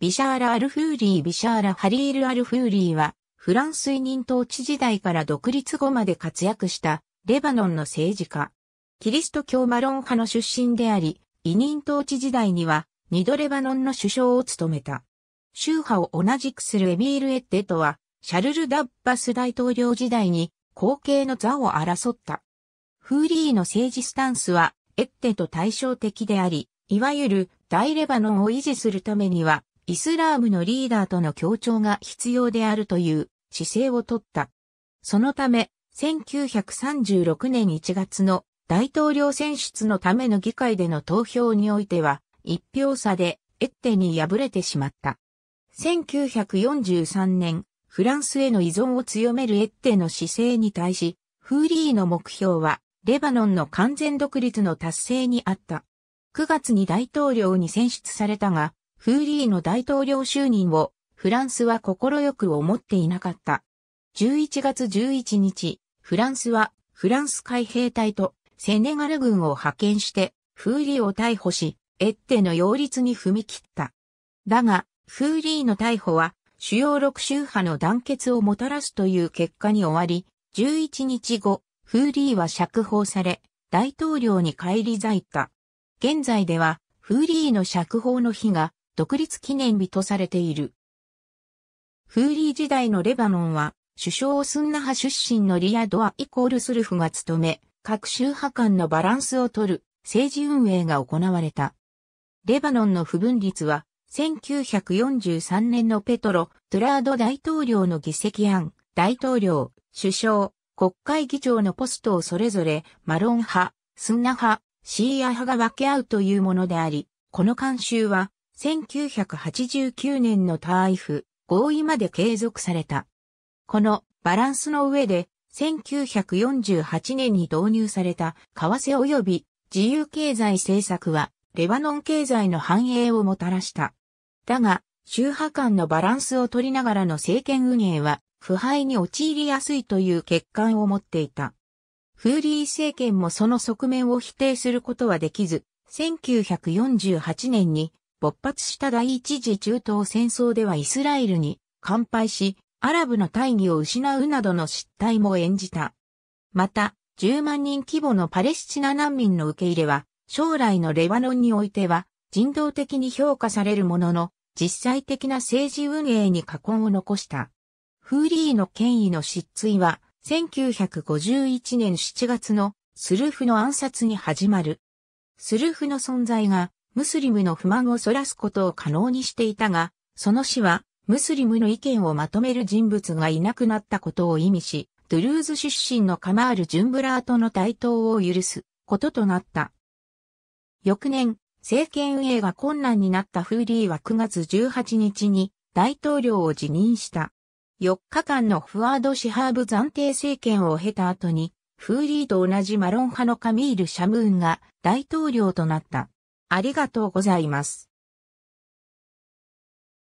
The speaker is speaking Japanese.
ビシャーラ・アルフーリービシャーラ・ハリール・アルフーリーは、フランス委任統治時代から独立後まで活躍した、レバノンの政治家。キリスト教マロン派の出身であり、委任統治時代には、二度レバノンの首相を務めた。宗派を同じくするエミール・エッテとは、シャルル・ダッバス大統領時代に、後継の座を争った。フーリーの政治スタンスは、エッテと対照的であり、いわゆる大レバノンを維持するためには、イスラームのリーダーとの協調が必要であるという姿勢をとった。そのため、1936年1月の大統領選出のための議会での投票においては、一票差でエッテに敗れてしまった。1943年、フランスへの依存を強めるエッテの姿勢に対し、フーリーの目標は、レバノンの完全独立の達成にあった。9月に大統領に選出されたが、フーリーの大統領就任をフランスは快く思っていなかった。11月11日、フランスはフランス海兵隊とセネガル軍を派遣してフーリーを逮捕し、エッテの擁立に踏み切った。だが、フーリーの逮捕は主要6州派の団結をもたらすという結果に終わり、11日後、フーリーは釈放され、大統領に返り咲いた。現在では、フーリーの釈放の日が独立記念日とされている。フーリー時代のレバノンは、首相スンナ派出身のリアドアイコールスルフが務め、各宗派間のバランスをとる政治運営が行われた。レバノンの不分率は、1943年のペトロ・トゥラード大統領の議席案、大統領、首相、国会議長のポストをそれぞれ、マロン派、スンナ派、シーア派が分け合うというものであり、この慣習は、1989年のターイフ合意まで継続された。このバランスの上で、1948年に導入された為替及び自由経済政策は、レバノン経済の繁栄をもたらした。だが、宗派間のバランスを取りながらの政権運営は、腐敗に陥りやすいという欠陥を持っていた。フーリー政権もその側面を否定することはできず、1948年に勃発した第一次中東戦争ではイスラエルに乾杯し、アラブの大義を失うなどの失態も演じた。また、10万人規模のパレスチナ難民の受け入れは、将来のレバノンにおいては、人道的に評価されるものの、実際的な政治運営に過根を残した。フーリーの権威の失墜は、1951年7月のスルフの暗殺に始まる。スルフの存在がムスリムの不満をそらすことを可能にしていたが、その死は、ムスリムの意見をまとめる人物がいなくなったことを意味し、ドゥルーズ出身のカマール・ジュンブラーとの対等を許すこととなった。翌年、政権運営が困難になったフーリーは9月18日に大統領を辞任した。4日間のフワード・シハーブ暫定政権を経た後に、フーリーと同じマロン派のカミール・シャムーンが大統領となった。ありがとうございます。